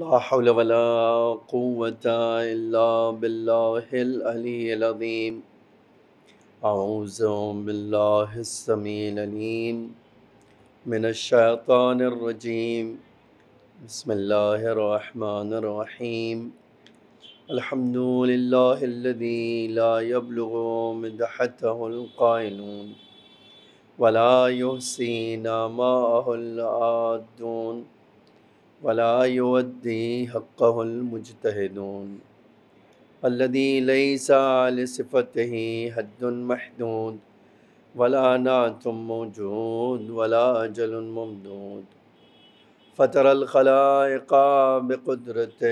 ला हौल वला कुव्वता इल्ला बिल्लाहिल अलील वलायुद्दी हक़लमजतहदून अल्लदी लई सिफ़त ही हदमहदूद वला ना तुम मौजूद वला जल ममदूद फ़तर अलखलाक़ा बक़ुदरत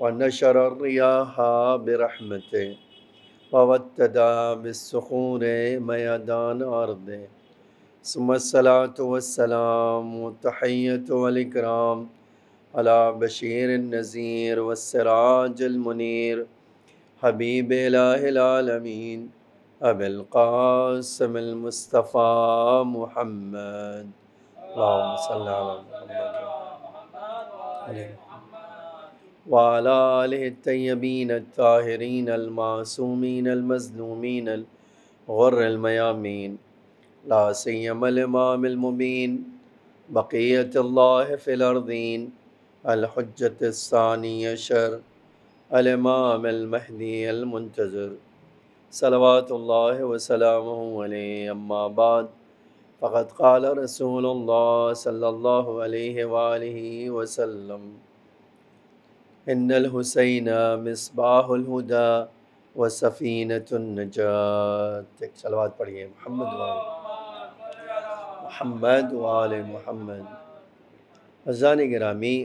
व नशर रियाहा बरहमत ववतदा बसूर मैदान आरदे सुमसलातम तहैतवालकराम अला बशीर नज़ीर वसराजलमनर हबीब लामीन अबिलकासमस्तफ़ा महमद वाला तयबीन ताहरीन अलमासूमीन अलमजलूमीन ग़ुर्रमयामीन ला सैमलमामिलमुबीन बक़ीत फ़िलरदीन अलहजत वसलम अम्माबाद फ़कत काल रसूल सल्ला वसम इनहुसैन मिसबाहुलहुदा व सफ़ीनतनजात सलवात पढ़िए मोहम्मद महमद वाल महमद अजान ग्रामी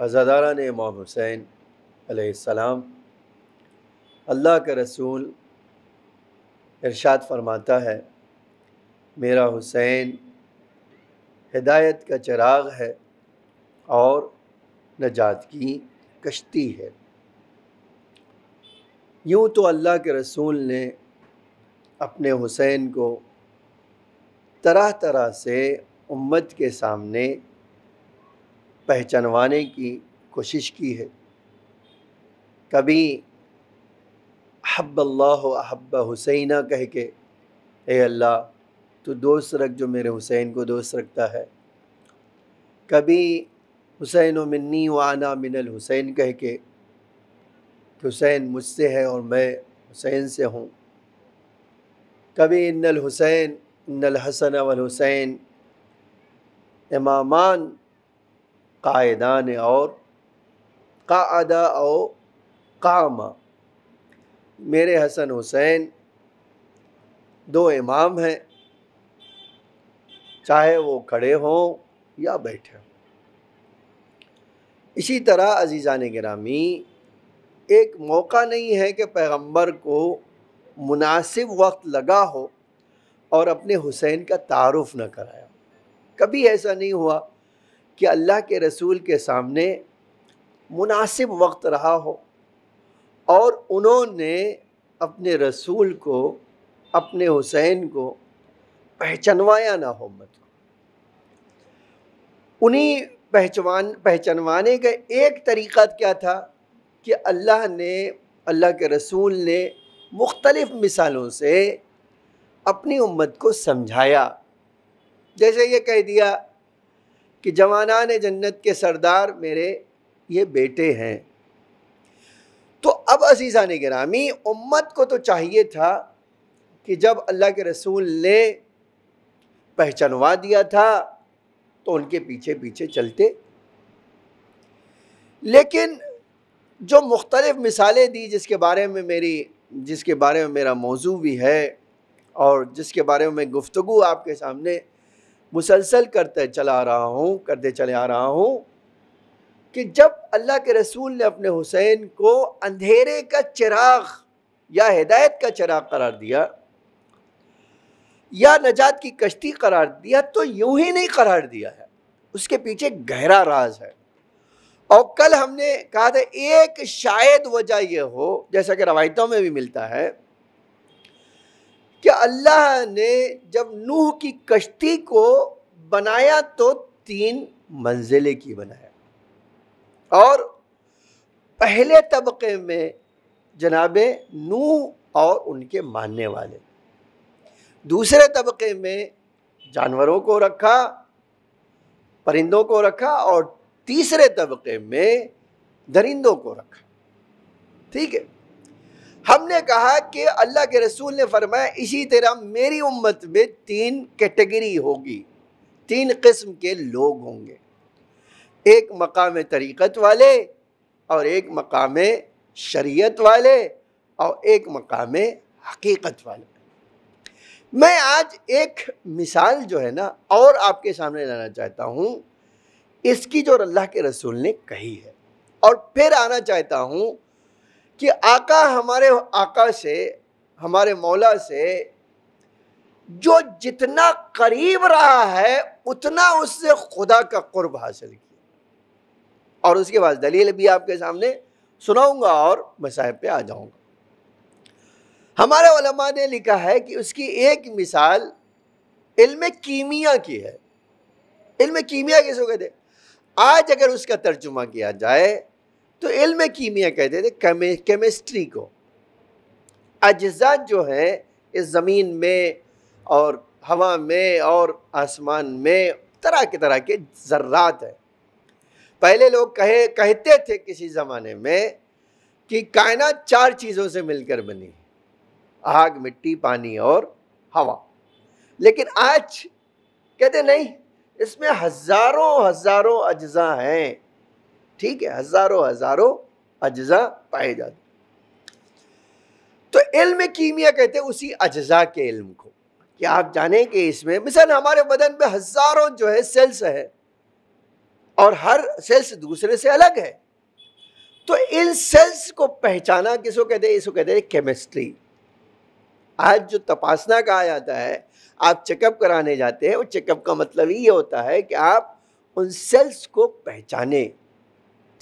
अजादारा ने इमाम हुसैन आसमाम अल्लाह का रसूल इरशाद फरमाता है मेरा हुसैन हिदायत का चिराग है और नजात की कश्ती है यूँ तो अल्लाह के रसूल ने अपने हुसैन को तरह तरह से उम्मत के सामने पहचानवाने की कोशिश की है कभी अल्लाह अहब हुसैना कह के ए अल्लाह तो दोस्त रख जो मेरे हुसैन को दोस्त रखता है कभी हुसैन मिन्नी वाना मिनल हुसैन कह के कि हुसैन मुझसे है और मैं हुसैन से हूँ कभी इन्नल हुसैन नलहसन वलहुसैन इमामान कायदान और कादा और कामा मेरे हसन हुसैन दो इमाम हैं चाहे वो खड़े हों या बैठे हों इसी तरह अजीज़ा ग्रामी एक मौका नहीं है कि पैगंबर को मुनासिब वक्त लगा हो और अपने हुसैन का तारफ़ न कराया कभी ऐसा नहीं हुआ कि अल्लाह के रसूल के सामने मुनासिब वक्त रहा हो और उन्होंने अपने रसूल को अपने हुसैन को पहचनवाया ना हो मत उन्हीं पहचान पहचानवाने का एक तरीक़ा क्या था कि अल्लाह ने अल्लाह के रसूल ने मुख्तलिफ़ मिसालों से अपनी उम्मत को समझाया जैसे ये कह दिया कि जवाना ने जन्नत के सरदार मेरे ये बेटे हैं तो अब अजीज़ा ने गिरामी उम्मत को तो चाहिए था कि जब अल्लाह के रसूल ने पहचानवा दिया था तो उनके पीछे पीछे चलते लेकिन जो मुख्तलिफ़ मिसालें दी जिसके बारे में मेरी जिसके बारे में मेरा मौजू भी है और जिसके बारे में मैं गुफ्तु आपके सामने मुसलसल करते चला रहा हूँ करते चले आ रहा हूँ कि जब अल्लाह के रसूल ने अपने हुसैन को अंधेरे का चिराग या हिदायत का चिराग करार दिया या नजात की कश्ती करार दिया तो यूं ही नहीं करार दिया है उसके पीछे गहरा राज है और कल हमने कहा था एक शायद वजह यह हो जैसा कि रवायतों में भी मिलता है क्या अल्लाह ने जब नूह की कश्ती को बनाया तो तीन मंजिले की बनाया और पहले तबके में जनाब नूह और उनके मानने वाले दूसरे तबके में जानवरों को रखा परिंदों को रखा और तीसरे तबके में दरिंदों को रखा ठीक है हमने कहा कि अल्लाह के रसूल ने फरमाया इसी तरह मेरी उम्मत में तीन कैटेगरी होगी तीन किस्म के लोग होंगे एक मकाम तरीक़त वाले और एक मकाम शरीयत वाले और एक मकाम हकीकत वाले मैं आज एक मिसाल जो है ना और आपके सामने लाना चाहता हूँ इसकी जो अल्लाह के रसूल ने कही है और फिर आना चाहता हूँ कि आका हमारे आका से हमारे मौला से जो जितना करीब रहा है उतना उससे खुदा का कुर्ब हासिल किया और उसके बाद दलील भी आपके सामने सुनाऊंगा और मसाहब पे आ जाऊंगा हमारे उलमा ने लिखा है कि उसकी एक मिसाल इल्म कीमिया की है इल्म कीमिया किसको कहते आज अगर उसका तर्जुमा किया जाए तो इल्म कीमिया कहते थे केमिस्ट्री को अज्जा जो हैं इस ज़मीन में और हवा में और आसमान में तरह के तरह के ज़र्रात हैं पहले लोग कहे कहते थे किसी ज़माने में कि कायनात चार चीज़ों से मिलकर बनी आग मिट्टी पानी और हवा लेकिन आज कहते नहीं इसमें हज़ारों हज़ारों अज्जा हैं ठीक है हजारों हजारों अज्जा पाए जाते तो इल्म कीमिया कहते हैं उसी अज्जा के इल्म को कि आप जाने कि इसमें मिसाल हमारे बदन में हजारों जो है सेल्स है और हर सेल्स दूसरे से अलग है तो इन सेल्स को पहचाना किसको कहते हैं इसको कहते हैं केमिस्ट्री आज जो तपासना कहा जाता है आप चेकअप कराने जाते हैं वो चेकअप का मतलब ये होता है कि आप उन सेल्स को पहचाने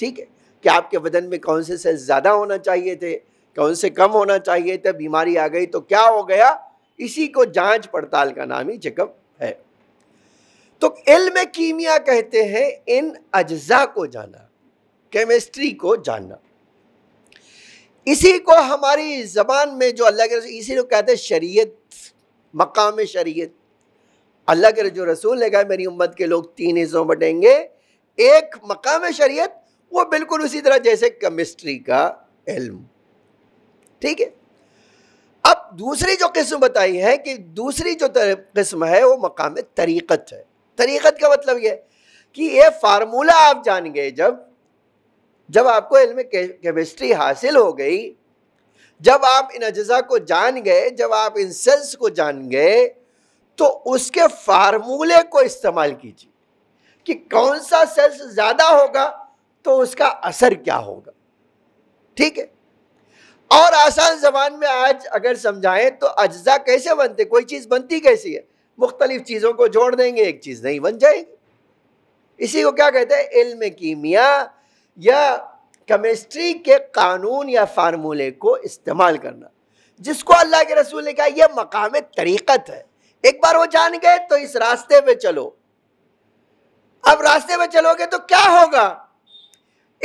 ठीक है कि आपके वजन में कौन से सेल्स ज़्यादा होना चाहिए थे कौन से कम होना चाहिए थे बीमारी आ गई तो क्या हो गया इसी को जांच पड़ताल का नाम ही चेकअप है तो इल्म कीमिया कहते हैं इन अज्जा को जाना केमिस्ट्री को जानना इसी को हमारी जबान में जो अल्लाह के रसूल इसी को कहते हैं शरीयत मकाम शरीयत अल्लाह के जो रसूल ने मेरी उम्मत के लोग तीन हिस्सों बटेंगे एक मकाम शरीयत वो बिल्कुल उसी तरह जैसे केमिस्ट्री का इल्म ठीक है अब दूसरी जो किस्म बताई है कि दूसरी जो किस्म है वो मकाम तरीक़त है तरीक़त का मतलब ये कि ये फार्मूला आप जान गए जब जब आपको इल्म केमिस्ट्री हासिल हो गई जब आप इन अज्जा को जान गए जब आप इन सेल्स को जान गए तो उसके फार्मूले को इस्तेमाल कीजिए कि कौन सा सेल्स ज़्यादा होगा तो उसका असर क्या होगा ठीक है और आसान जबान में आज अगर समझाएं तो अज्जा कैसे बनते कोई चीज़ बनती कैसी है मुख्तलिफ चीज़ों को जोड़ देंगे एक चीज़ नहीं बन जाएगी इसी को क्या कहते हैं इल्म कीमिया या केमिस्ट्री के कानून या फार्मूले को इस्तेमाल करना जिसको अल्लाह के रसूल ने कहा यह मकाम तरीक़त है एक बार वो जान गए तो इस रास्ते में चलो अब रास्ते में चलोगे तो क्या होगा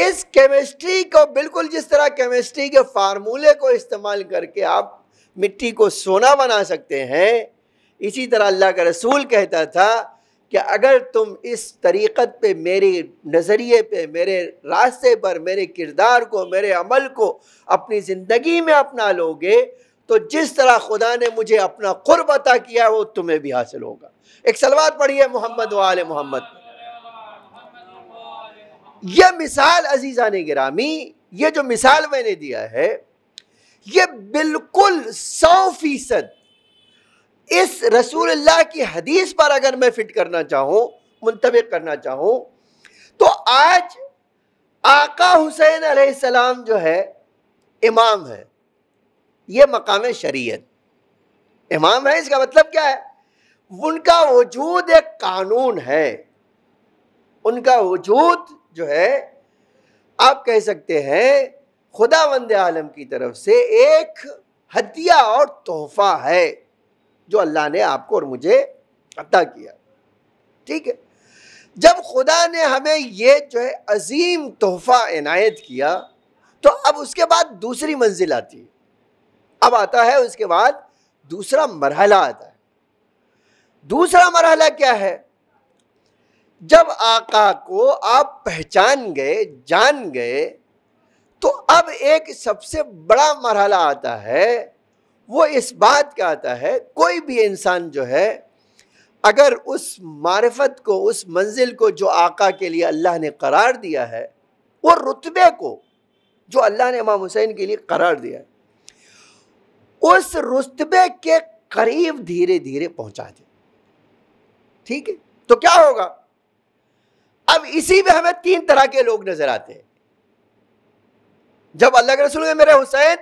इस केमिस्ट्री को बिल्कुल जिस तरह केमिस्ट्री के फार्मूले को इस्तेमाल करके आप मिट्टी को सोना बना सकते हैं इसी तरह अल्लाह का रसूल कहता था कि अगर तुम इस तरीक़त पे मेरे नज़रिए पे मेरे रास्ते पर मेरे किरदार को मेरे अमल को अपनी ज़िंदगी में अपना लोगे तो जिस तरह खुदा ने मुझे अपना खुर अता किया वो तुम्हें भी हासिल होगा एक सलवार पढ़िए मोहम्मद वाल मोहम्मद यह मिसाल अजीज़ा ने गिरामी ये जो मिसाल मैंने दिया है ये बिल्कुल सौ फीसद इस रसूलुल्लाह की हदीस पर अगर मैं फिट करना चाहूँ मुंतबिक करना चाहूं तो आज आका हुसैन सलाम जो है इमाम है ये मकाम शरीयत इमाम है इसका मतलब क्या है उनका वजूद एक कानून है उनका वजूद जो है आप कह सकते हैं खुदा वंद आलम की तरफ से एक हदिया और तोहफा है जो अल्लाह ने आपको और मुझे अता किया ठीक है जब खुदा ने हमें ये जो है अजीम तोहफ़ा इनायत किया तो अब उसके बाद दूसरी मंजिल आती है अब आता है उसके बाद दूसरा मरहला आता है दूसरा मरहला क्या है जब आका को आप पहचान गए जान गए तो अब एक सबसे बड़ा मरहला आता है वो इस बात का आता है कोई भी इंसान जो है अगर उस मारफत को उस मंजिल को जो आका के लिए अल्लाह ने करार दिया है वो रुतबे को जो अल्लाह ने इमाम हुसैन के लिए करार दिया है उस रुतबे के करीब धीरे धीरे पहुंचा दे ठीक है तो क्या होगा अब इसी में हमें तीन तरह के लोग नजर आते हैं जब अल्लाह के रसूल मेरे हुसैन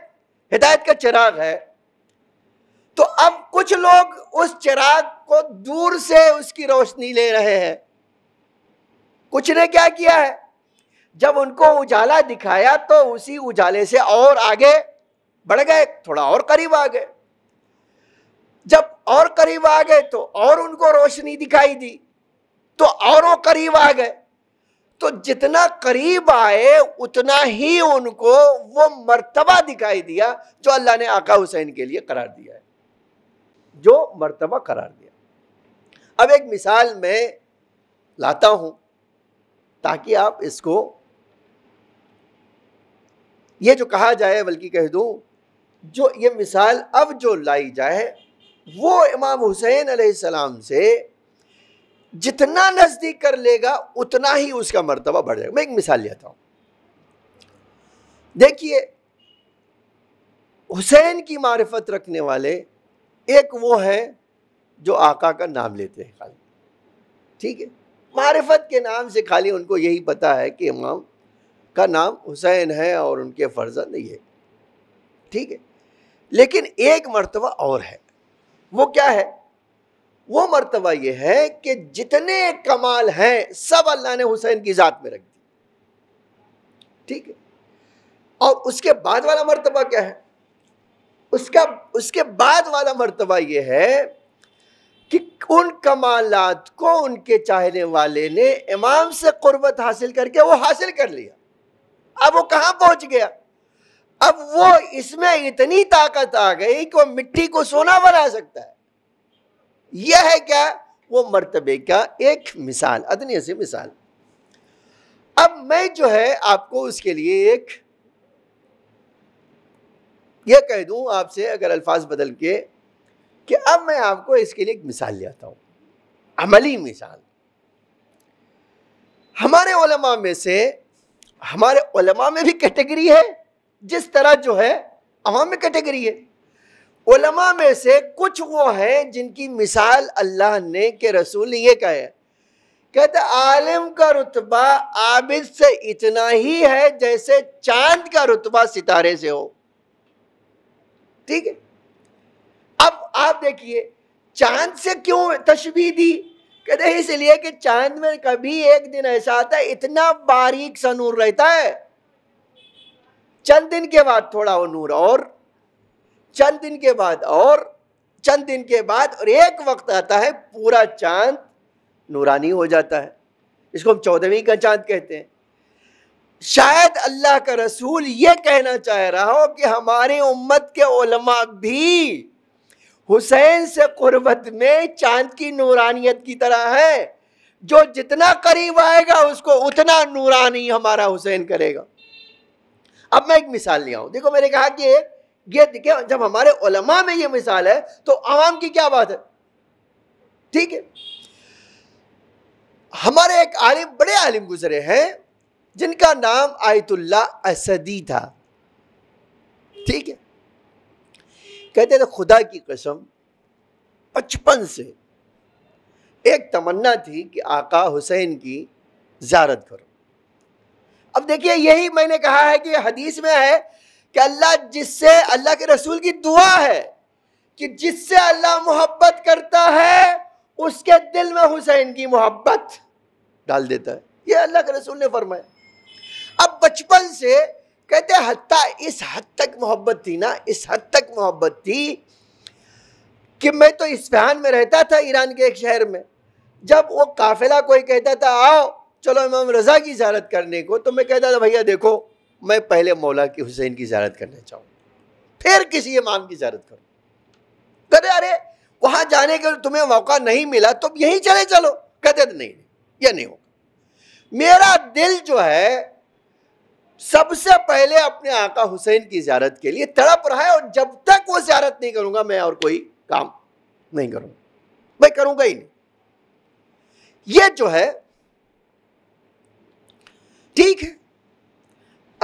हिदायत का चिराग है तो अब कुछ लोग उस चिराग को दूर से उसकी रोशनी ले रहे हैं कुछ ने क्या किया है जब उनको उजाला दिखाया तो उसी उजाले से और आगे बढ़ गए थोड़ा और करीब आ गए जब और करीब आ गए तो और उनको रोशनी दिखाई दी तो और करीब आ गए तो जितना करीब आए उतना ही उनको वो मर्तबा दिखाई दिया जो अल्लाह ने आका हुसैन के लिए करार दिया है जो मर्तबा करार दिया अब एक मिसाल मैं लाता हूं ताकि आप इसको ये जो कहा जाए बल्कि कह दूं जो ये मिसाल अब जो लाई जाए वो इमाम हुसैन अलैहिस्सलाम से जितना नज़दीक कर लेगा उतना ही उसका मर्तबा बढ़ जाएगा मैं एक मिसाल लेता हूँ देखिए हुसैन की मार्फत रखने वाले एक वो हैं जो आका का नाम लेते हैं खाली ठीक है मार्फत के नाम से खाली उनको यही पता है कि इमाम का नाम हुसैन है और उनके फर्जंद ये ठीक है लेकिन एक मर्तबा और है वो क्या है वो मरतबा ये है कि जितने कमाल हैं सब अल्लाह ने हुसैन की ज़ात में रख दी ठीक है और उसके बाद वाला मरतबा क्या है उसका उसके बाद वाला मरतबा ये है कि उन कमालात को उनके चाहने वाले ने इमाम से क़ुरबत हासिल करके वो हासिल कर लिया अब वो कहाँ पहुँच गया अब वो इसमें इतनी ताकत आ गई कि वो मिट्टी को सोना बना सकता है यह है क्या वो मर्तबे का एक मिसाल अदनी से मिसाल अब मैं जो है आपको उसके लिए एक यह कह दूं आपसे अगर अल्फाज बदल के कि अब मैं आपको इसके लिए एक मिसाल ले आता हूं अमली मिसाल हमारे ओलमा में से हमारे ओलमा में भी कैटेगरी है जिस तरह जो है अवाम में कैटेगरी है उलमा में से कुछ वो हैं जिनकी मिसाल अल्लाह ने के रसूल ये कहे कहते आलिम का रुतबा आबिद से इतना ही है जैसे चांद का रुतबा सितारे से हो ठीक है अब आप देखिए चांद से क्यों तशबी दी कहते इसलिए कि चांद में कभी एक दिन ऐसा आता है इतना बारीक सा नूर रहता है चंद दिन के बाद थोड़ा वो नूर और चंद दिन के बाद और चंद दिन के बाद और एक वक्त आता है पूरा चांद नूरानी हो जाता है इसको हम चौदहवीं का चांद कहते हैं शायद अल्लाह का रसूल ये कहना चाह रहा हो कि हमारे उम्मत के उलमा भी हुसैन से कुर्बत में चांद की नूरानियत की तरह है जो जितना करीब आएगा उसको उतना नूरानी हमारा हुसैन करेगा अब मैं एक मिसाल ले आऊँ देखो मैंने कहा कि ये देखिए जब हमारे उलमा में ये मिसाल है तो आवाम की क्या बात है ठीक है हमारे एक आलिम बड़े आलिम गुजरे हैं जिनका नाम आयतुल्ला असदी था ठीक है कहते थे खुदा की कसम बचपन से एक तमन्ना थी कि आका हुसैन की जारत करो अब देखिए यही मैंने कहा है कि हदीस में है कि अल्लाह जिससे अल्लाह के रसूल की दुआ है कि जिससे अल्लाह मोहब्बत करता है उसके दिल में हुसैन की मोहब्बत डाल देता है ये अल्लाह के रसूल ने फरमाया अब बचपन से कहते हत्ता इस हद तक मोहब्बत थी ना इस हद तक मोहब्बत थी कि मैं तो इस्फान में रहता था ईरान के एक शहर में जब वो काफिला कोई कहता था आओ चलो इमाम रज़ा की इजारत करने को तो मैं कहता था भैया देखो मैं पहले मौला की हुसैन की ज्यारत करना चाहूँ फिर किसी इमाम की ज्यारत करूँ कहते अरे वहाँ जाने का तुम्हें मौका नहीं मिला तो यहीं चले चलो कहते नहीं यह नहीं होगा मेरा दिल जो है सबसे पहले अपने आका हुसैन की ज्यारत के लिए तड़प रहा है और जब तक वो ज्यारत नहीं करूंगा मैं और कोई काम नहीं करूंगा मैं करूंगा ही नहीं ये जो है ठीक है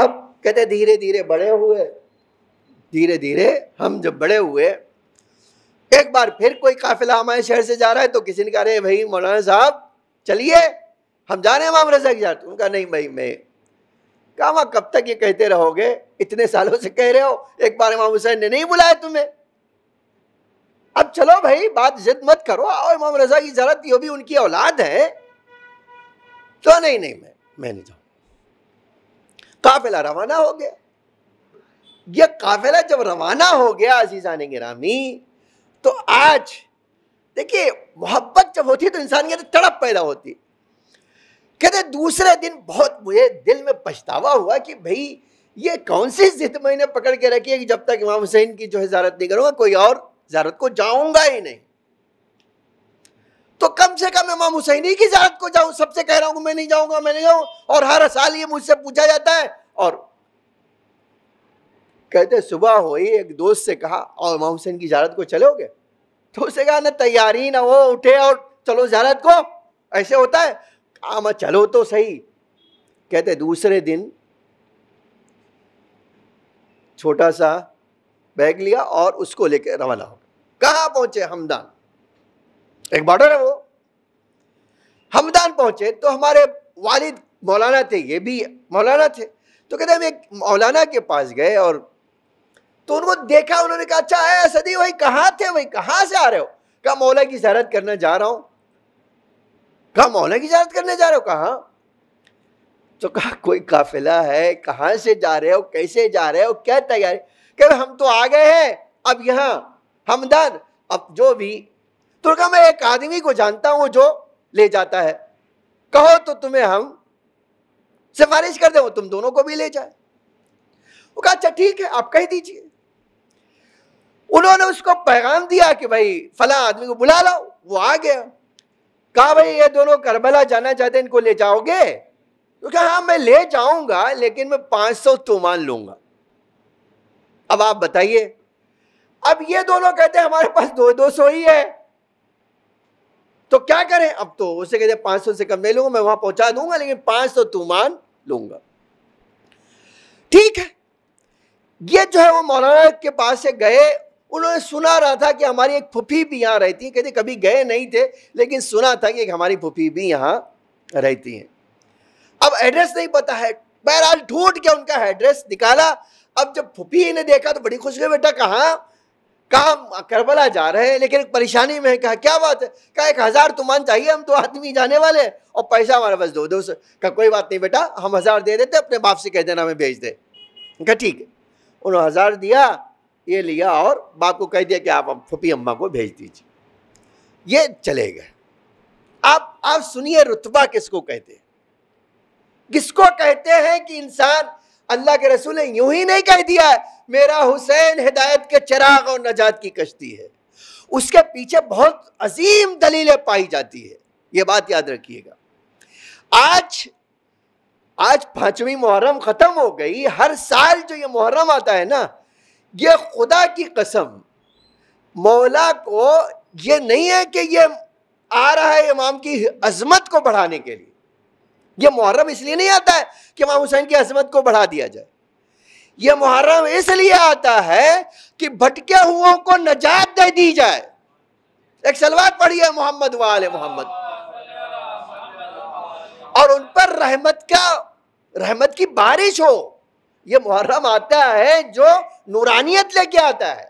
अब कहते धीरे धीरे बड़े हुए धीरे धीरे हम जब बड़े हुए एक बार फिर कोई काफिला हमारे शहर से जा रहा है तो किसी ने कहा रहे भाई मौलाना साहब चलिए हम जा रहे हैं रजा से जाते उनका नहीं भाई मैं कहा वहाँ कब तक ये कहते रहोगे इतने सालों से कह रहे हो एक बार इमाम हुसैन ने नहीं बुलाया तुम्हें अब चलो भाई बात जिद मत करो आओ इमाम रजा की जरूरत यो भी उनकी औलाद है तो नहीं नहीं मैं मैं नहीं जाऊँ काफिला रवाना हो गया यह काफिला जब रवाना हो गया ने गिरामी तो आज देखिए मोहब्बत जब होती है तो इंसान के अंदर तड़प पैदा होती कहते दूसरे दिन बहुत मुझे दिल में पछतावा हुआ कि भाई ये कौन सी जिद मैंने पकड़ के रखी है कि जब तक इमाम हुसैन की जो है ज्यारत नहीं करूँगा कोई और ज्यारत को जाऊँगा ही नहीं तो कम से कम इमाम हुसैनी की जात को जाऊं सबसे कह रहा हूं मैं नहीं जाऊंगा मैं नहीं जाऊंगा और हर साल ये मुझसे पूछा जाता है और कहते सुबह हो ही एक दोस्त से कहा और इमाम हुसैन की जारत को चलोगे तो उसे कहा ना तैयारी ना वो उठे और चलो जारत को ऐसे होता है कहा हाँ, मैं चलो तो सही कहते दूसरे दिन छोटा सा बैग लिया और उसको लेकर रवाना हो गया कहाँ पहुंचे हमदान एक बॉर्डर है वो हमदान पहुंचे तो हमारे वालिद मौलाना थे ये भी मौलाना थे तो कहते हम एक मौलाना के पास गए और तो उनको देखा उन्होंने कहा अच्छा है सदी भाई कहाँ थे भाई कहाँ से आ रहे हो कहा मौला की ज्यारत करने जा रहा हूँ कहा मौला की ज्यारत करने जा रहे हो कहाँ तो कहा कोई काफिला है कहाँ से जा रहे हो कैसे जा रहे हो क्या तैयारी कह हम तो आ गए हैं अब यहाँ हमदान अब जो भी कहा मैं एक आदमी को जानता हूं जो ले जाता है कहो तो तुम्हें हम सिफारिश कर दे तुम दोनों को भी ले जाए वो कहा अच्छा ठीक है आप कह दीजिए उन्होंने उसको पैगाम दिया कि भाई फला आदमी को बुला लो वो आ गया कहा भाई ये दोनों करबला जाना चाहते इनको ले जाओगे तो कहा हाँ मैं ले जाऊंगा लेकिन मैं 500 सौ तुमान लूंगा अब आप बताइए अब ये दोनों कहते हैं हमारे पास दो दो सौ ही है तो क्या करें अब तो उसे कहते पांच सौ से कम ले लूंगा मैं वहां पहुंचा दूंगा लेकिन पांच सौ तू मान लूंगा ठीक है ये जो है वो मौलाना के पास से गए उन्होंने सुना रहा था कि हमारी एक फुफी भी यहाँ रहती है कहते कभी गए नहीं थे लेकिन सुना था कि एक हमारी फुफी भी यहां रहती है अब एड्रेस नहीं पता है बहरहाल ढूंढ के उनका एड्रेस निकाला अब जब फुफी ने देखा तो बड़ी खुश हुई बेटा कहाँ कहा करबला जा रहे हैं लेकिन परेशानी में कहा क्या बात है कहा एक हज़ार तुमान चाहिए हम तो आदमी जाने वाले हैं और पैसा हमारे पास दो दो कहा कोई बात नहीं बेटा हम हज़ार दे देते अपने बाप से कह देना हमें भेज दे कहा ठीक है उन्होंने हज़ार दिया ये लिया और बाप को कह दिया कि आप फूपी अम्मा को भेज दीजिए ये चले गए आप आप सुनिए रुतबा किसको कहते हैं किसको कहते हैं कि इंसान अल्लाह के रसूल ने यूं ही नहीं कह दिया है मेरा हुसैन हिदायत के चिराग और नजात की कश्ती है उसके पीछे बहुत अजीम दलीलें पाई जाती है ये बात याद रखिएगा आज आज पांचवी मुहर्रम ख़त्म हो गई हर साल जो ये मुहर्रम आता है ना ये खुदा की कसम मौला को ये नहीं है कि ये आ रहा है इमाम की अजमत को बढ़ाने के लिए यह मुहर्रम इसलिए नहीं आता है कि इमाम हुसैन की अजमत को बढ़ा दिया जाए यह मुहर्रम इसलिए आता है कि भटके हुओं को नजात दे दी जाए एक सलवार पढ़ी है मोहम्मद वाल मोहम्मद और उन पर रहमत का रहमत की बारिश हो यह मुहर्रम आता है जो नूरानियत लेके आता है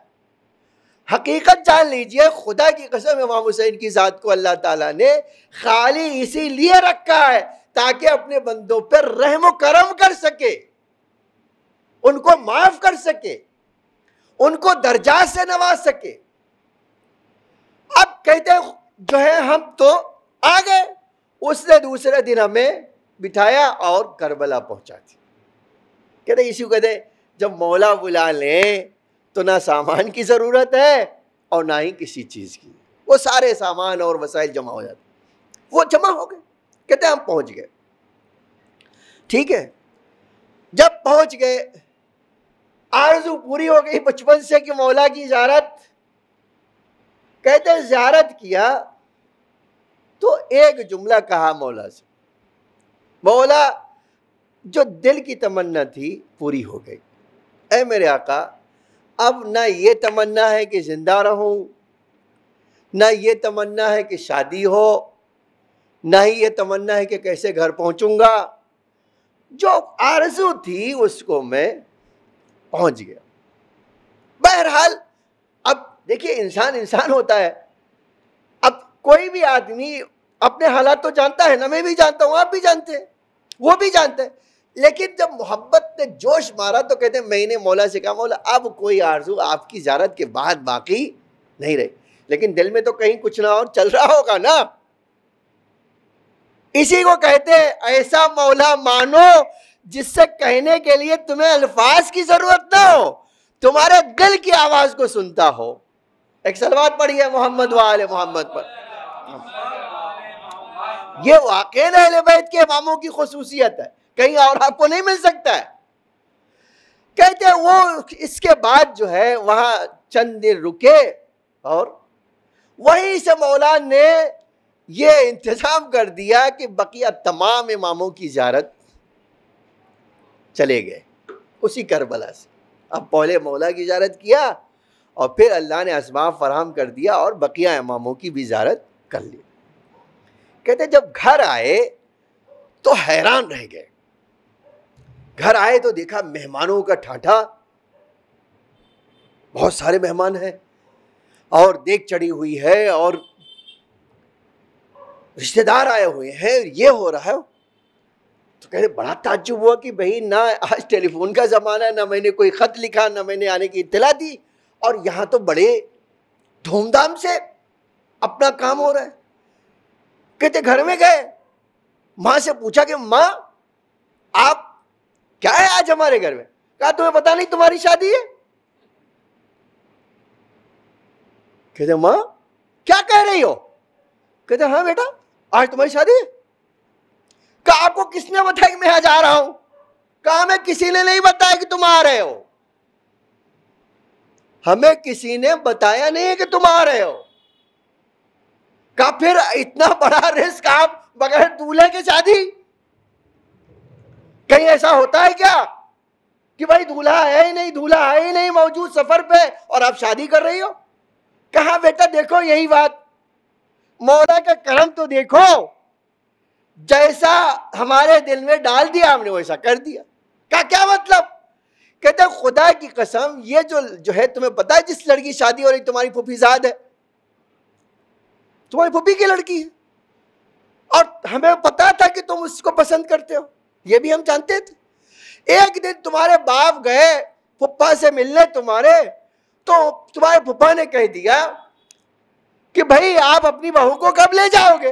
हकीकत जान लीजिए खुदा की कसम इमाम हुसैन की ज़ात को अल्लाह ताला ने खाली इसीलिए रखा है ताकि अपने बंदों पर रहम करम कर सके उनको माफ कर सके उनको दर्जा से नवाज सके अब कहते जो है हम तो आ गए उसने दूसरे दिन हमें बिठाया और करबला पहुंचा दी कहते इसी को कहते जब मौला बुला लें तो ना सामान की ज़रूरत है और ना ही किसी चीज़ की वो सारे सामान और वसाइल जमा हो जाते वो जमा हो गए कहते हम पहुंच गए ठीक है जब पहुंच गए आरजू पूरी हो गई बचपन से कि मौला की ज्यारत कहते ज्यारत किया तो एक जुमला कहा मौला से मौला जो दिल की तमन्ना थी पूरी हो गई ऐ मेरे आका अब ना ये तमन्ना है कि ज़िंदा रहूं ना ये तमन्ना है कि शादी हो ना ही ये तमन्ना है कि कैसे घर पहुंचूंगा जो आरजू थी उसको मैं पहुंच गया बहरहाल अब देखिए इंसान इंसान होता है अब कोई भी आदमी अपने हालात तो जानता है ना मैं भी जानता हूँ आप भी जानते हैं वो भी जानते हैं लेकिन जब मोहब्बत ने जोश मारा तो कहते हैं मैंने मौला से कहा मौला अब कोई आरजू आपकी जारत के बाद बाकी नहीं रही लेकिन दिल में तो कहीं कुछ ना और चल रहा होगा ना इसी को कहते हैं ऐसा मौला मानो जिससे कहने के लिए तुम्हें अल्फाज की जरूरत ना हो तुम्हारे दिल की आवाज को सुनता हो एक सलवार पढ़िए मोहम्मद वाले मोहम्मद पर यह वाकई बैत के इमामों की खसूसियत है कहीं और आपको नहीं मिल सकता है कहते हैं वो इसके बाद जो है वहां चंद दिन रुके और वहीं से मौला ने ये इंतज़ाम कर दिया कि बकिया तमाम इमामों की इजारत चले गए उसी करबला से अब पहले मौला की इजारत किया और फिर अल्लाह ने असबाब फराम कर दिया और बकिया इमामों की भी इजारत कर ली कहते जब घर आए तो हैरान रह गए घर आए तो देखा मेहमानों का ठाठा बहुत सारे मेहमान हैं और देख चढ़ी हुई है और रिश्तेदार आए हुए हैं ये हो रहा है तो कह रहे बड़ा ताजुब हुआ कि भाई ना आज टेलीफोन का ज़माना है ना मैंने कोई ख़त लिखा ना मैंने आने की इतला दी और यहाँ तो बड़े धूमधाम से अपना काम हो रहा है कहते घर में गए माँ से पूछा कि माँ आप क्या है आज हमारे घर में कहा तुम्हें पता नहीं तुम्हारी शादी है कहते माँ क्या कह रही हो कहते हाँ बेटा आज तुम्हारी शादी का आपको किसने बताया कि मैं यहां जा रहा हूं कहा मैं किसी ने नहीं बताया कि तुम आ रहे हो हमें किसी ने बताया नहीं है कि तुम आ रहे हो का फिर इतना बड़ा रिस्क आप बगैर दूल्हे के शादी कहीं ऐसा होता है क्या कि भाई दूल्हा है ही नहीं दूल्हा है ही नहीं मौजूद सफर पे और आप शादी कर रही हो कहा बेटा देखो यही बात मौला का करम तो देखो जैसा हमारे दिल में डाल दिया हमने वैसा कर दिया का क्या मतलब कहते खुदा की कसम ये जो जो है तुम्हें पता है जिस लड़की शादी हो रही तुम्हारी फूफीजाद है तुम्हारी फूफी की लड़की है और हमें पता था कि तुम उसको पसंद करते हो ये भी हम जानते थे एक दिन तुम्हारे बाप गए फुप्पा से मिलने तुम्हारे तो तुम्हारे फुप्पा ने कह दिया कि भाई आप अपनी बहू को कब ले जाओगे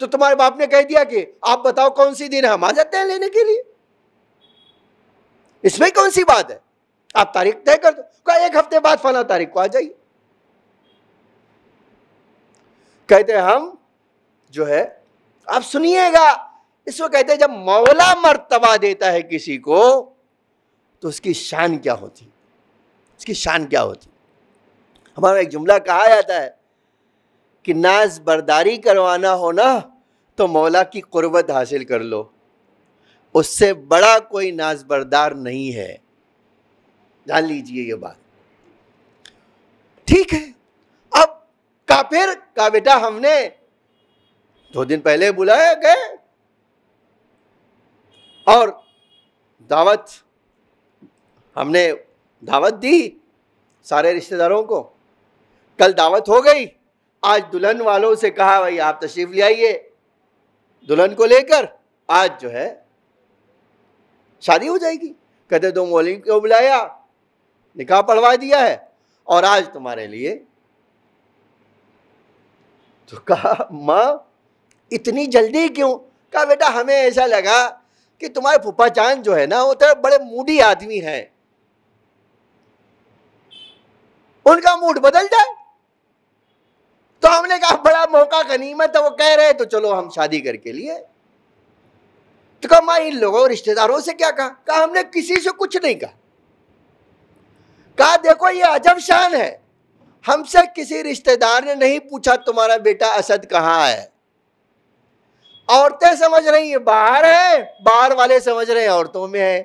तो तुम्हारे बाप ने कह दिया कि आप बताओ कौन सी दिन हम आ जाते हैं लेने के लिए इसमें कौन सी बात है आप तारीख तय कर दो एक हफ्ते बाद फला तारीख को आ जाइए कहते हम जो है आप सुनिएगा इसको कहते हैं जब मौला मर्तबा देता है किसी को तो उसकी शान क्या होती उसकी शान क्या होती हमारा एक जुमला कहा जाता है कि नाज बर्दारी करवाना हो ना तो मौला की कुर्बत हासिल कर लो उससे बड़ा कोई नाज बरदार नहीं है जान लीजिए ये बात ठीक है अब काफिर का बेटा हमने दो दिन पहले बुलाया गए और दावत हमने दावत दी सारे रिश्तेदारों को कल दावत हो गई आज दुल्हन वालों से कहा भाई आप तशरीफ ले आइए दुल्हन को लेकर आज जो है शादी हो जाएगी कहते दो मोली को बुलाया निकाह पढ़वा दिया है और आज तुम्हारे लिए तो कहा माँ इतनी जल्दी क्यों कहा बेटा हमें ऐसा लगा कि तुम्हारे फूफा चांद जो है ना वो तो बड़े मूडी आदमी हैं उनका मूड बदल जाए तो हमने कहा बड़ा मौका गनीमत है वो कह रहे तो चलो हम शादी करके लिए तो कहा मैं इन लोगों रिश्तेदारों से क्या कहा कहा हमने किसी से कुछ नहीं कहा कहा देखो ये अजब शान है हमसे किसी रिश्तेदार ने नहीं पूछा तुम्हारा बेटा असद कहाँ है औरतें समझ रही है बाहर है बाहर वाले समझ रहे हैं औरतों में है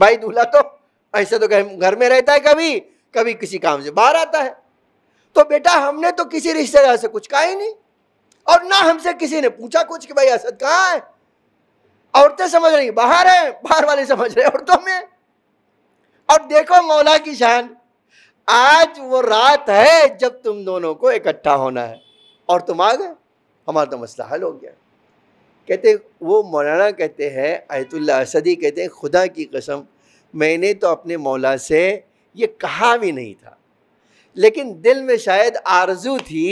भाई दूल्हा तो ऐसे तो घर में रहता है कभी कभी किसी काम से बाहर आता है तो बेटा हमने तो किसी रिश्तेदार से कुछ कहा ही नहीं और ना हमसे किसी ने पूछा कुछ कि भाई असद कहाँ है औरतें समझ रही बाहर है बाहर वाले समझ रहे औरतों में और देखो मौला की शान आज वो रात है जब तुम दोनों को इकट्ठा होना है और तुम आ गए हमारा तो मसला हल हो गया कहते वो मौलाना कहते हैं आयतुल्ला असदी कहते हैं खुदा की कसम मैंने तो अपने मौला से ये कहा भी नहीं था लेकिन दिल में शायद आरजू थी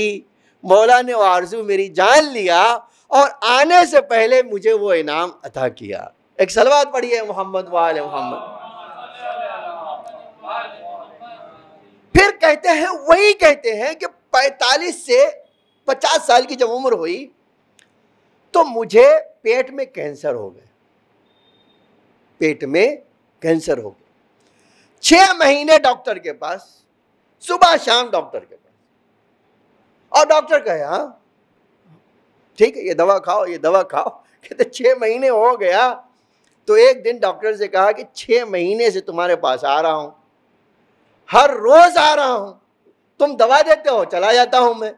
मौला ने वो आरजू मेरी जान लिया और आने से पहले मुझे वो इनाम अदा किया एक सलवाद पढ़ी है मोहम्मद वाले मोहम्मद फिर कहते हैं वही कहते हैं कि 45 से 50 साल की जब उम्र हुई तो मुझे पेट में कैंसर हो गया पेट में कैंसर हो गया छह महीने डॉक्टर के पास सुबह शाम डॉक्टर के पास और डॉक्टर कहे हाँ ठीक है ये दवा खाओ ये दवा खाओ कहते छः महीने हो गया तो एक दिन डॉक्टर से कहा कि छः महीने से तुम्हारे पास आ रहा हूँ हर रोज़ आ रहा हूँ तुम दवा देते हो चला जाता हूँ मैं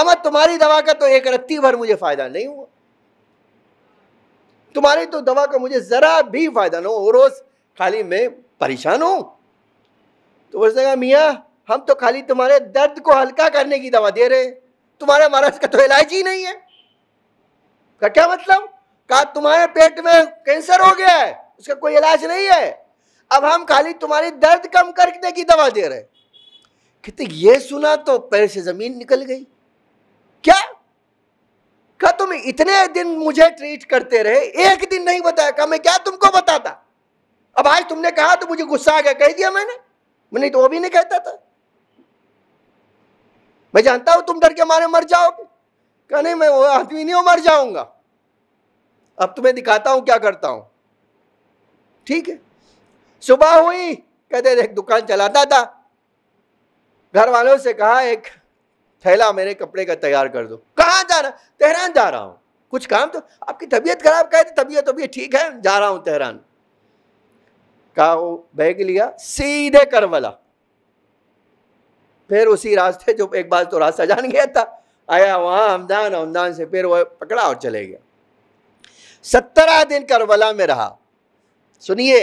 अब तुम्हारी दवा का तो एक रत्ती भर मुझे फ़ायदा नहीं हुआ तुम्हारी तो दवा का मुझे ज़रा भी फ़ायदा ना हो रोज़ खाली मैं परेशान हूँ तो उसने मियाँ हम तो खाली तुम्हारे दर्द को हल्का करने की दवा दे रहे हैं तुम्हारे महाराज का तो इलाज ही नहीं है का क्या मतलब कहा तुम्हारे पेट में कैंसर हो गया है उसका कोई इलाज नहीं है अब हम खाली तुम्हारी दर्द कम करने की दवा दे रहे कहते ये सुना तो पैर से जमीन निकल गई क्या कहा तुम इतने दिन मुझे ट्रीट करते रहे एक दिन नहीं बताया कहा मैं क्या तुमको बताता अब आज तुमने कहा तो मुझे गुस्सा आ गया कह दिया मैंने मैं नहीं तो वो भी नहीं कहता था मैं जानता हूं तुम डर के मारे मर जाओगे कहा नहीं मैं वो आदमी नहीं हूं मर जाऊंगा अब तुम्हें दिखाता हूं क्या करता हूं ठीक है सुबह हुई कहते एक दुकान चलाता था घर वालों से कहा एक थैला मेरे कपड़े का तैयार कर दो कहाँ जा रहा तेहरान जा रहा हूँ कुछ काम तो आपकी तबीयत खराब कहते तबीयत अभी ठीक है जा रहा हूँ तेहरान कहा वो बैग लिया सीधे करबला फिर उसी रास्ते जो एक बार तो रास्ता जान गया था आया वहाँ हमदान हमदान से फिर वह पकड़ा और चले गया सत्रह दिन करबला में रहा सुनिए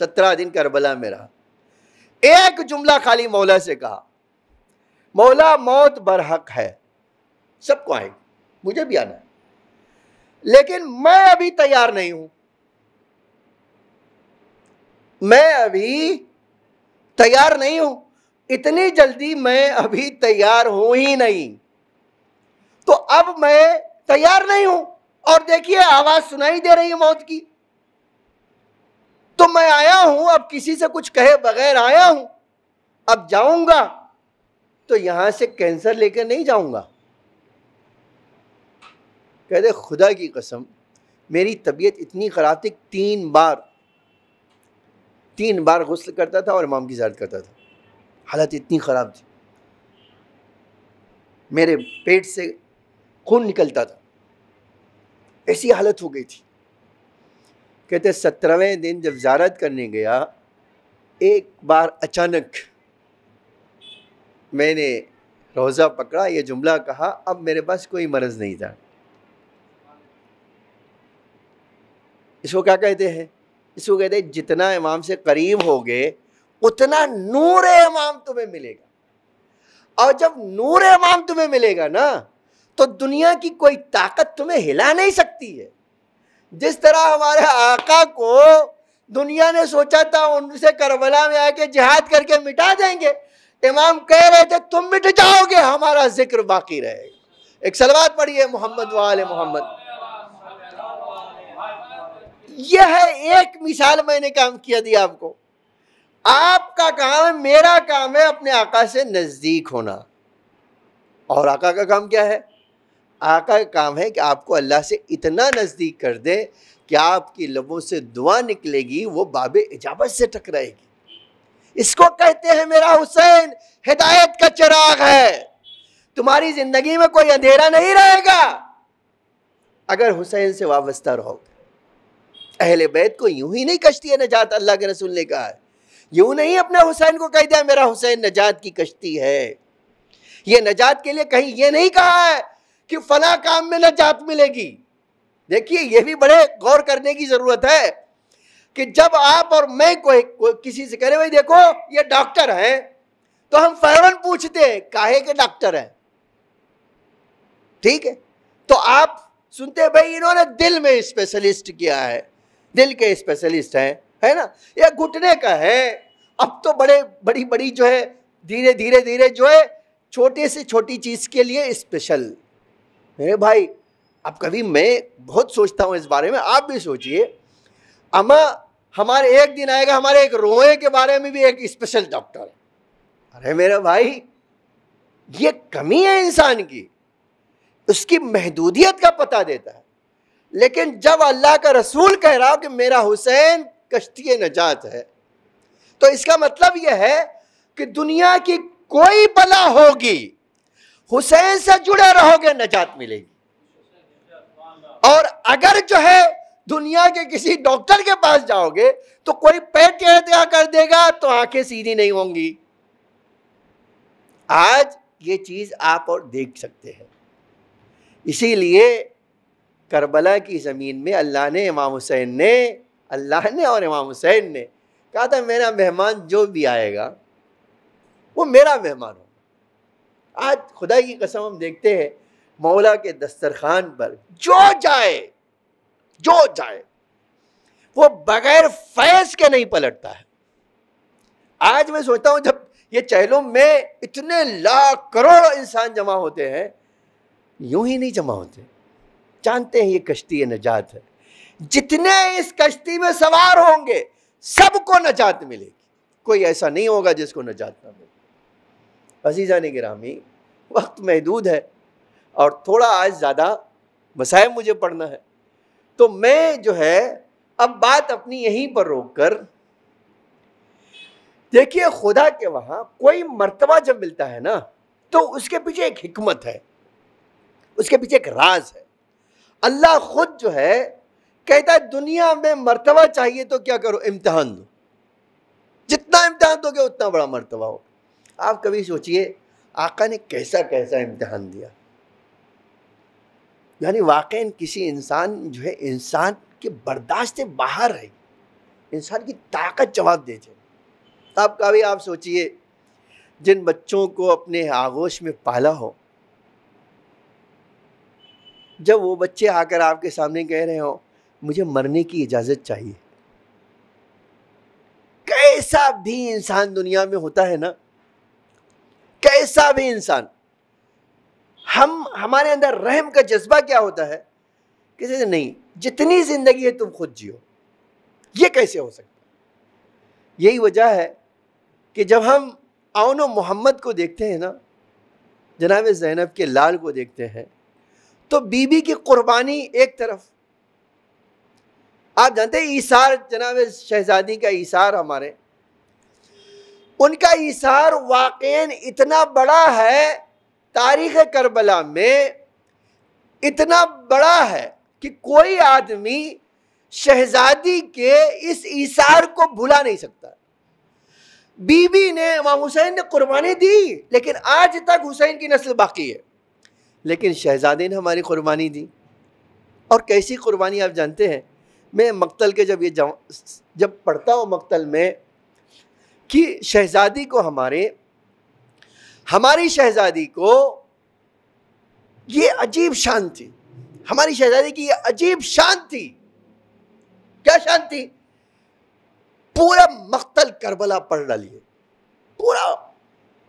सत्रह दिन करबला में रहा एक जुमला खाली मौला से कहा मौला मौत बरहक है सबको आएगी मुझे भी आना है लेकिन मैं अभी तैयार नहीं हूं मैं अभी तैयार नहीं हूं इतनी जल्दी मैं अभी तैयार हूं ही नहीं तो अब मैं तैयार नहीं हूं और देखिए आवाज सुनाई दे रही है मौत की तो मैं आया हूं अब किसी से कुछ कहे बगैर आया हूं अब जाऊंगा तो यहां से कैंसर लेकर नहीं जाऊंगा कहते खुदा की कसम मेरी तबीयत इतनी खराब थी तीन बार तीन बार गसल करता था और इमाम की ज्यादात करता था हालत इतनी ख़राब थी मेरे पेट से खून निकलता था ऐसी हालत हो गई थी कहते सत्रहवें दिन जब ज़ारत करने गया एक बार अचानक मैंने रोज़ा पकड़ा ये जुमला कहा अब मेरे पास कोई मर्ज़ नहीं था इसको क्या कहते हैं इसको कहते हैं जितना इमाम से करीब होगे उतना नूर इमाम तुम्हें मिलेगा और जब नूर इमाम तुम्हें मिलेगा ना तो दुनिया की कोई ताकत तुम्हें हिला नहीं सकती है जिस तरह हमारे आका को दुनिया ने सोचा था उनसे करबला में आके जिहाद करके मिटा देंगे इमाम कह रहे थे तुम मिट जाओगे हमारा जिक्र बाकी रहेगा एक सलवार पढ़िए मोहम्मद वाले मोहम्मद यह एक मिसाल मैंने काम किया दी आपको आपका काम है मेरा काम है अपने आका से नज़दीक होना और आका का काम क्या है आका का काम है कि आपको अल्लाह से इतना नज़दीक कर दे कि आपकी लबों से दुआ निकलेगी वो बाब इजाबत से टकराएगी इसको कहते हैं मेरा हुसैन हिदायत का चिराग है तुम्हारी ज़िंदगी में कोई अंधेरा नहीं रहेगा अगर हुसैन से वाबस्ता रहोगे अहले बैत को यूं ही नहीं कश्ती है नजात अल्लाह के रसूल ने कहा यूं नहीं अपने हुसैन को कह दिया मेरा हुसैन नजात की कश्ती है ये नजात के लिए कहीं ये नहीं कहा है कि फला काम में नजात मिलेगी देखिए यह भी बड़े गौर करने की ज़रूरत है कि जब आप और मैं कोई को, किसी से कह रहे भाई देखो ये डॉक्टर हैं तो हम फौरन पूछते हैं काहे के डॉक्टर हैं ठीक है तो आप सुनते भाई इन्होंने दिल में स्पेशलिस्ट किया है दिल के स्पेशलिस्ट हैं है ना या घुटने का है अब तो बड़े बड़ी बड़ी जो है धीरे धीरे धीरे जो है छोटे से छोटी चीज़ के लिए स्पेशल मेरे भाई अब कभी मैं बहुत सोचता हूँ इस बारे में आप भी सोचिए अमा हमारे एक दिन आएगा हमारे एक रोए के बारे में भी एक स्पेशल डॉक्टर है अरे मेरे भाई ये कमी है इंसान की उसकी महदूदियत का पता देता है लेकिन जब अल्लाह का रसूल कह रहा हो कि मेरा हुसैन कश्ती नजात है तो इसका मतलब यह है कि दुनिया की कोई बला होगी हुसैन से जुड़े रहोगे नजात मिलेगी और अगर जो है दुनिया के किसी डॉक्टर के पास जाओगे तो कोई पेट एहतिया कर देगा तो आंखें सीधी नहीं होंगी आज ये चीज आप और देख सकते हैं इसीलिए करबला की ज़मीन में अल्लाह ने इमाम हुसैन ने अल्लाह ने और इमाम हुसैन ने कहा था मेरा मेहमान जो भी आएगा वो मेरा मेहमान होगा आज खुदा की कसम हम देखते हैं मौला के दस्तरखान पर जो जाए जो जाए वो बगैर फैज के नहीं पलटता है आज मैं सोचता हूँ जब ये चहलों में इतने लाख करोड़ इंसान जमा होते हैं यूं ही नहीं जमा होते जानते हैं ये कश्ती नजात है जितने इस कश्ती में सवार होंगे सबको नजात मिलेगी कोई ऐसा नहीं होगा जिसको नजात ना मिले अजीज़ा ने गिरामी वक्त महदूद है और थोड़ा आज ज़्यादा मसायब मुझे पढ़ना है तो मैं जो है अब बात अपनी यहीं पर रोक कर देखिए खुदा के वहाँ कोई मर्तबा जब मिलता है ना तो उसके पीछे एक हिकमत है उसके पीछे एक राज है अल्लाह खुद जो है कहता है दुनिया में मर्तबा चाहिए तो क्या करो इम्तहान दो जितना इम्तहान दोगे उतना बड़ा मर्तबा हो आप कभी सोचिए आका ने कैसा कैसा इम्तहान दिया यानी वाकई किसी इंसान जो है इंसान के बर्दाश्त से बाहर है इंसान की ताकत जवाब दे जाए आप कभी आप सोचिए जिन बच्चों को अपने आगोश में पाला हो जब वो बच्चे आकर आपके सामने कह रहे हो मुझे मरने की इजाज़त चाहिए कैसा भी इंसान दुनिया में होता है ना कैसा भी इंसान हम हमारे अंदर रहम का जज्बा क्या होता है किसी से नहीं जितनी ज़िंदगी है तुम खुद जियो ये कैसे हो सकता यही वजह है कि जब हम आउन मोहम्मद को देखते हैं ना जनाब ज़ैनब के लाल को देखते हैं तो बीबी की कुर्बानी एक तरफ आप जानते हैं ईसार जनाब शहजादी का ईसार हमारे उनका ईसार वाक़ इतना बड़ा है तारीख़ करबला में इतना बड़ा है कि कोई आदमी शहजादी के इस ईसार को भुला नहीं सकता बीबी ने इमाम हुसैन ने कुर्बानी दी लेकिन आज तक हुसैन की नस्ल बाकी है लेकिन शहजादे ने हमारी कुर्बानी दी और कैसी कुर्बानी आप जानते हैं मैं मक्तल के जब ये जब पढ़ता हूँ मक्तल में कि शहजादी को हमारे हमारी शहजादी को ये अजीब शान थी हमारी शहजादी की ये अजीब शान थी क्या शान थी पूरा मख्तल करबला पढ़ डालिए पूरा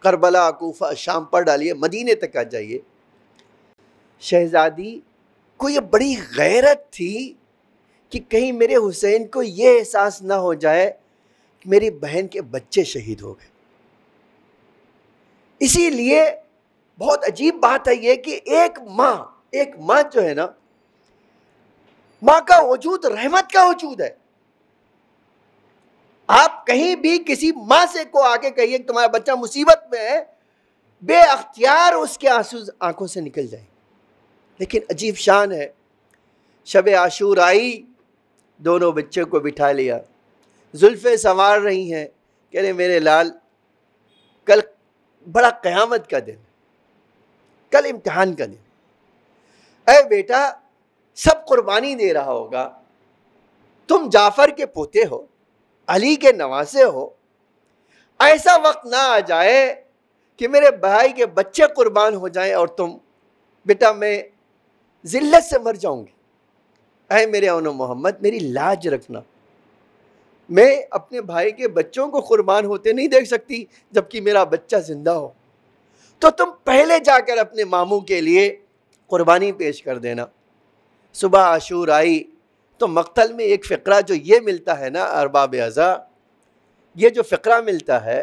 करबला कोफा शाम पढ़ डालिए मदीने तक आ जाइए शहज़ादी को ये बड़ी गैरत थी कि कहीं मेरे हुसैन को ये एहसास ना हो जाए कि मेरी बहन के बच्चे शहीद हो गए इसीलिए बहुत अजीब बात है ये कि एक माँ एक माँ जो है ना माँ का वजूद रहमत का वजूद है आप कहीं भी किसी माँ से को आके कहिए तुम्हारा बच्चा मुसीबत में है बेअख्तियार उसके आंसू आंखों से निकल जाएंगे लेकिन अजीब शान है शब आशूर आई दोनों बच्चों को बिठा लिया जुल्फ़े संवार रही हैं कह रहे मेरे लाल कल बड़ा क़यामत का दिन कल इम्तहान का दिन अरे बेटा सब कुर्बानी दे रहा होगा तुम जाफ़र के पोते हो अली के नवासे हो ऐसा वक्त ना आ जाए कि मेरे भाई के बच्चे कुर्बान हो जाएं और तुम बेटा मैं ज़िल्लत से मर जाऊँगी अः मेरे अवन मोहम्मद मेरी लाज रखना मैं अपने भाई के बच्चों को कुर्बान होते नहीं देख सकती जबकि मेरा बच्चा ज़िंदा हो तो तुम पहले जाकर अपने मामू के लिए कुर्बानी पेश कर देना सुबह आशूर आई तो मख्तल में एक फ़करा जो ये मिलता है ना अरबाब अज़ा ये जो फ़करा मिलता है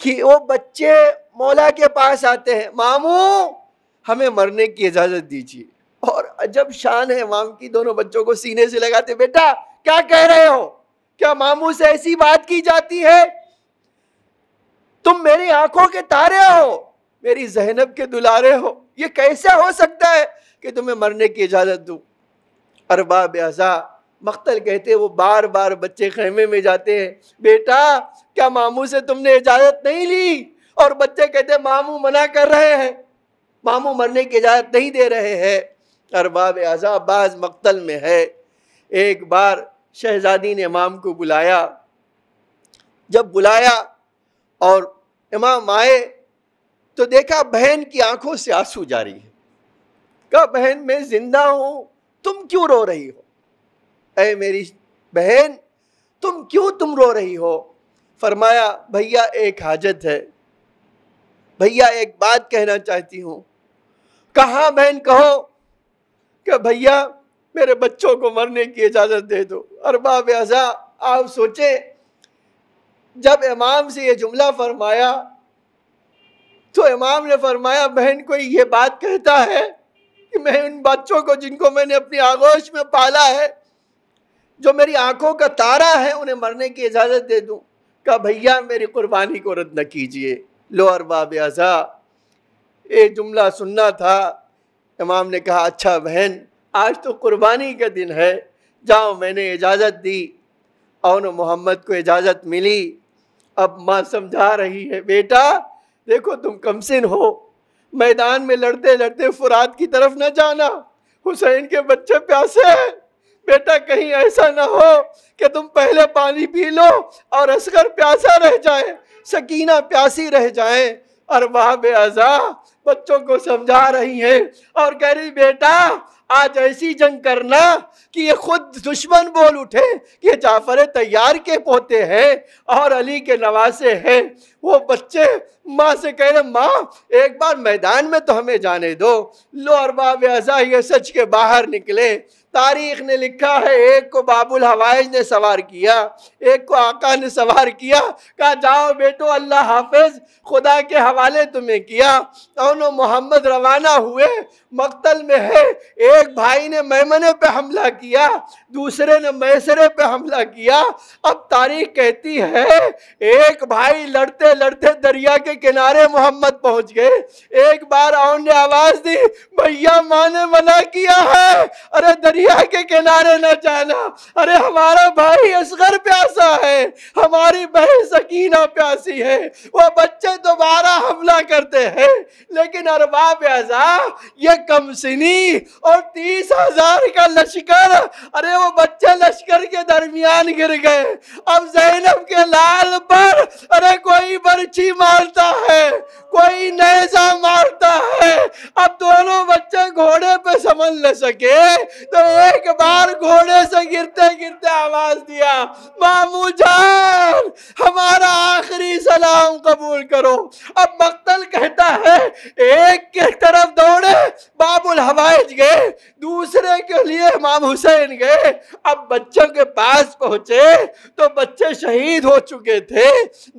कि वो बच्चे मौला के पास आते हैं मामू हमें मरने की इजाजत दीजिए और अजब शान है माम की दोनों बच्चों को सीने से लगाते बेटा क्या कह रहे हो क्या मामू से ऐसी बात की जाती है तुम मेरी आंखों के तारे हो मेरी जहनब के दुलारे हो ये कैसे हो सकता है कि तुम्हें मरने की इजाज़त दू अरबाब ब्याजा मख्तल कहते हैं वो बार बार बच्चे खेमे में जाते हैं बेटा क्या मामू से तुमने इजाज़त नहीं ली और बच्चे कहते मामू मना कर रहे हैं मामो मरने की इजाज़त नहीं दे रहे हैं अरबाब आजा बाज मकतल में है एक बार शहजादी ने इमाम को बुलाया जब बुलाया और इमाम आए तो देखा बहन की आंखों से आंसू जारी है कहा बहन मैं जिंदा हूँ तुम क्यों रो रही हो अ मेरी बहन तुम क्यों तुम रो रही हो फरमाया भैया एक हाजत है भैया एक बात कहना चाहती हूँ कहा बहन कहो कि भैया मेरे बच्चों को मरने की इजाज़त दे दो अरबाब ब्याजा आप सोचे जब इमाम से ये जुमला फरमाया तो इमाम ने फरमाया बहन को ये बात कहता है कि मैं उन बच्चों को जिनको मैंने अपनी आगोश में पाला है जो मेरी आंखों का तारा है उन्हें मरने की इजाज़त दे दूँ का भैया मेरी कुर्बानी को रद्द न कीजिए लो अरबाब अज़ा ये जुमला सुनना था इमाम ने कहा अच्छा बहन आज तो कुर्बानी का दिन है जाओ मैंने इजाज़त दी और मोहम्मद को इजाज़त मिली अब माँ समझा रही है बेटा देखो तुम कमसिन हो मैदान में लड़ते लड़ते फुरात की तरफ ना जाना हुसैन के बच्चे प्यासे हैं बेटा कहीं ऐसा ना हो कि तुम पहले पानी पी लो और असगर प्यासा रह जाए सकीना प्यासी रह जाए अरबा आजा बच्चों को समझा रही हैं और कह रही बेटा आज ऐसी जंग करना कि ये खुद दुश्मन बोल उठे कि ये जाफर तैयार के पोते हैं और अली के नवासे हैं वो बच्चे माँ से कह रहे माँ एक बार मैदान में तो हमें जाने दो लो अरबाब अजा ये सच के बाहर निकले तारीख ने लिखा है एक को बाबुल हवाइज ने सवार किया एक को आका ने सवार किया कहा जाओ बेटो अल्लाह हाफिज खुदा के हवाले तुम्हें किया दोनों मोहम्मद रवाना हुए मकतल में है एक भाई ने मैमने पे हमला किया दूसरे ने मैसरे पे हमला किया अब तारीख कहती है एक भाई लड़ते लड़ते दरिया के किनारे मोहम्मद पहुंच गए एक बार और ने आवाज दी भैया माँ ने मना किया है अरे दरिया के किनारे न जाना अरे हमारा भाई असगर प्यासा है हमारी बहन सकीना प्यासी है वो बच्चे दोबारा हमला करते हैं लेकिन अरबा आजा ये कमसिनी और तीस हजार का लश्कर अरे वो बच्चे लश्कर के दरमियान गिर गए अब जैनब के लाल पर अरे कोई बर्ची मारता मारता है कोई नेजा मारता है अब दोनों बच्चे घोड़े पे समझ ले सके तो एक बार घोड़े से गिरते गिरते आवाज दिया मामू जान हमारा आखिरी सलाम कबूल करो अब मक्तल कहता है एक के तरफ दौड़े बाबुल हवाइज गए दूसरे के लिए इमाम हुसैन गए अब बच्चों के पास पहुंचे तो बच्चे शहीद हो चुके थे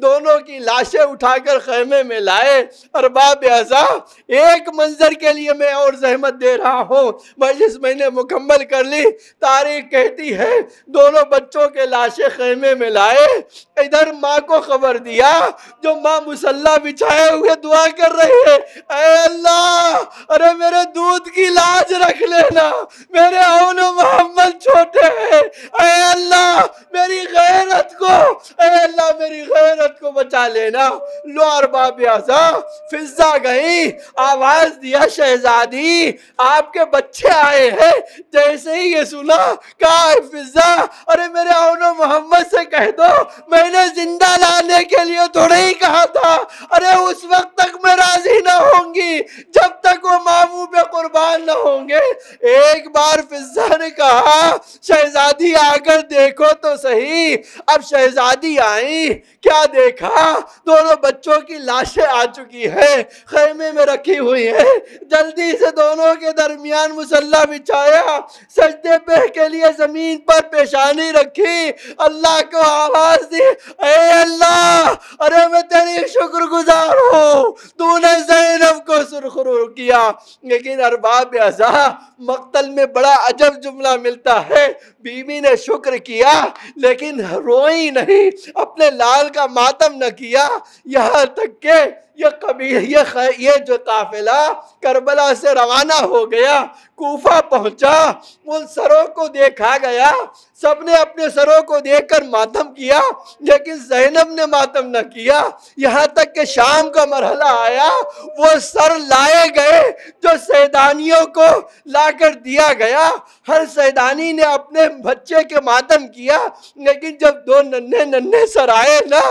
दोनों की लाशें उठाकर खेमे में लाए और बाब ऐसा एक मंजर के लिए मैं और जहमत दे रहा हूँ मजलिस मैंने मुकम्मल कर ली तारीख कहती है दोनों बच्चों के लाशें खेमे में लाए इधर माँ को खबर दिया जो माँ मुसल्ला बिछाए हुए दुआ कर रही है अरे अल्लाह अरे मेरे दूध की लाज रख लेना मेरे अवन मोहम्मद छोटे हैं अरे अल्लाह मेरी गैरत को अरे अल्लाह मेरी गैरत को बचा लेना लो अरबाब फिजा गई आवाज दिया शहजादी आपके बच्चे आए हैं जैसे ही ये सुना कहा फिजा अरे मेरे अवन मोहम्मद से कह दो मैंने जिंदा लाने के लिए थोड़े ही कहा था अरे उस वक्त तक मैं राजी ना होंगी जब तक वो मामू पे कुर्बान ना होंगे एक बार फिजा ने कहा शहजादी आकर देखो तो सही अब शहजादी आई क्या देखा दोनों बच्चों की लाशें आ चुकी है खेमे में रखी हुई है जल्दी से दोनों के दरमियान मुसल्ला बिछाया सजदे पे के लिए जमीन पर पेशानी रखी अल्लाह को आवाज दी अरे अल्लाह अरे मैं तेरी शुक्र गुजार हूँ तू सुर किया लेकिन अरबाब अजा मकतल में बड़ा अजब जुमला मिलता है बीवी ने शुक्र किया लेकिन रोई नहीं अपने लाल का मातम न किया यहाँ तक के ये कभी ये ये जो काफिला करबला से रवाना हो गया कोफा पहुंचा उन सरों को देखा गया सबने अपने सरों को देखकर मातम किया लेकिन जैनब ने मातम न किया यहाँ तक कि शाम का मरहला आया वो सर लाए गए जो सैदानियों को लाकर दिया गया हर सैदानी ने अपने बच्चे के मातम किया लेकिन जब दो नन्हे नन्हे सर आए ना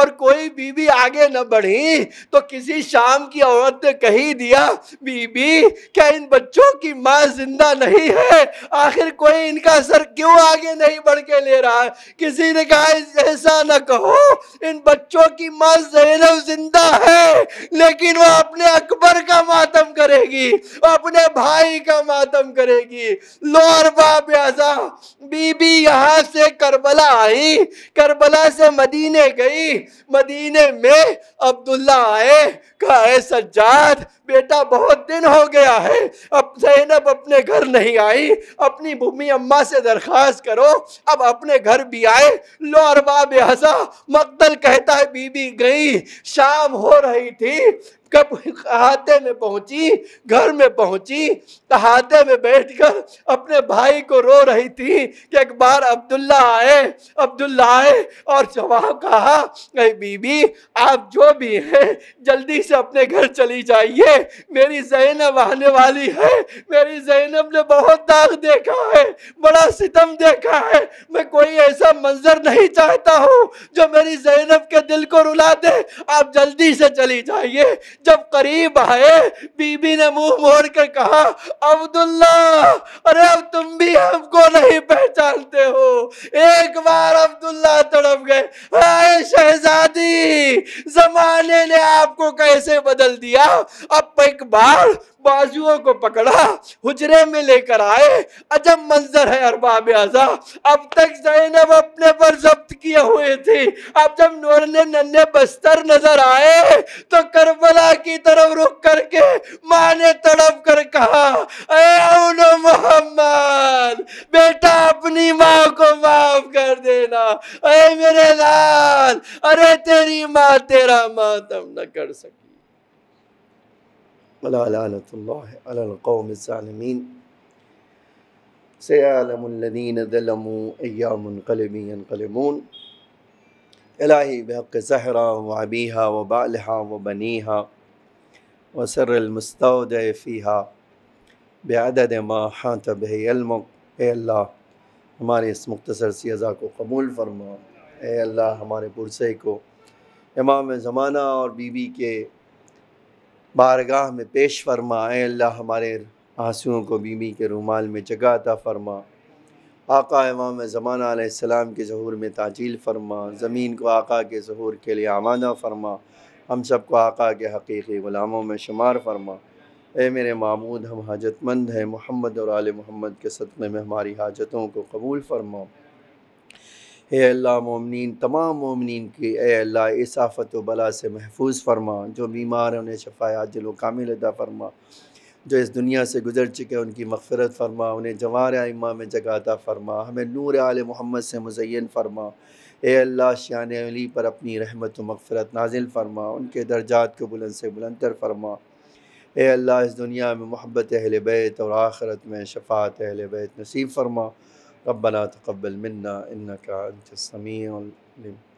और कोई बीवी आगे न बढ़ी तो किसी शाम की औरत ने कही दिया बीबी क्या इन बच्चों की माँ जिंदा नहीं है आखिर कोई इनका सर क्यों आगे नहीं बढ़ के ले रहा है किसी ने कहा ऐसा ना कहो इन बच्चों की माँ जैनब जिंदा है लेकिन वो अपने अकबर का मातम करेगी वो अपने भाई का मातम करेगी लोर बाजा बीबी यहाँ से करबला आई करबला से मदीने गई मदीने में अब्दुल्ला आया काए है सज्जाद बेटा बहुत दिन हो गया है अब जैनब अपने घर नहीं आई अपनी भूमि अम्मा से दरख्वास्त करो अब अपने घर भी आए लो अरबाब हंसा मकदल कहता है बीबी गई शाम हो रही थी कब अहाते में पहुंची घर में पहुंची अहाते में बैठकर अपने भाई को रो रही थी कि एक बार अब्दुल्ला आए अब्दुल्ला आए और जवाब कहा अरे बीबी आप जो भी हैं जल्दी से अपने घर चली जाइए मेरी जैनब आने वाली है मेरी जैनब ने बहुत दाग देखा है बड़ा सितम देखा है मैं कोई ऐसा मंजर नहीं चाहता हूँ जो मेरी जैनब के दिल को रुला दे आप जल्दी से चली जाइए जब करीब आए बीबी ने मुंह मोड़ कर कहा अब्दुल्ला अरे अब तुम भी हमको नहीं पहचानते हो एक बार अब्दुल्ला तड़प गए शहजादी जमाने ने आपको कैसे बदल दिया अब आप एक बार बाजुओं को पकड़ा हुजरे में लेकर आए अजब मंजर है अरबाब आजा अब तक जैनब अपने पर जब्त किए हुए थे अब जब नोरले नन्हे बस्तर नजर आए तो करबला की तरफ रुक करके माँ ने तड़प कर कहा मोहम्मद बेटा अपनी माँ को माफ कर देना अरे मेरे लाल अरे तेरी माँ तेरा मातम न कर सके ولا لعنة الله على القوم الظالمين سيعلم الذين ظلموا أيام قلبي ينقلبون إلهي بحق زهرة وأبيها وبعلها وبنيها وسر المستودع فيها بعدد ما حانت به علمك اے اللہ ہمارے اس مختصر سی عزا کو قبول فرما اے اللہ ہمارے پرسے کو امام زمانہ اور بی بی کے बारगाह में पेश फरमा अल्लाह हमारे आंसुओं को बीबी के रुमाल में जगाता फरमा आका इमाम ज़माना सलाम के जहूर में ताजील फरमा ज़मीन को आका के जहूर के लिए आमादा फरमा हम सब को आका के हकीकी ग़ुलामों में शुमार फरमा ए मेरे मामूद हम हाजतमंद हैं मोहम्मद और आल मोहम्मद के सदमे में हमारी हाजतों को कबूल फरमा अल्लाह ममिन तमाम ममिन की अल्लाह इस आफत बला से महफूज फरमा जो बीमार हैं उन्हें शफ़ायात जिलो कामिल अदा फरमा जो इस दुनिया से गुजर चुके उनकी मफ़रत फरमा उन्हें जवार इमा में जगह फरमा हमें नूर आल मोहम्मद से मुजैन फरमा ए अल्लाह शान अली पर अपनी रहमत मफ़रत नाजिल फरमा उनके दर्जात को बुलंद से बुलंदर फरमा ए अल्लाह इस दुनिया में मोहब्बत अहल बैत और आखरत में शफात अहल बैत नसीब फरमा ربنا تقبل منا إنك أنت السميع العليم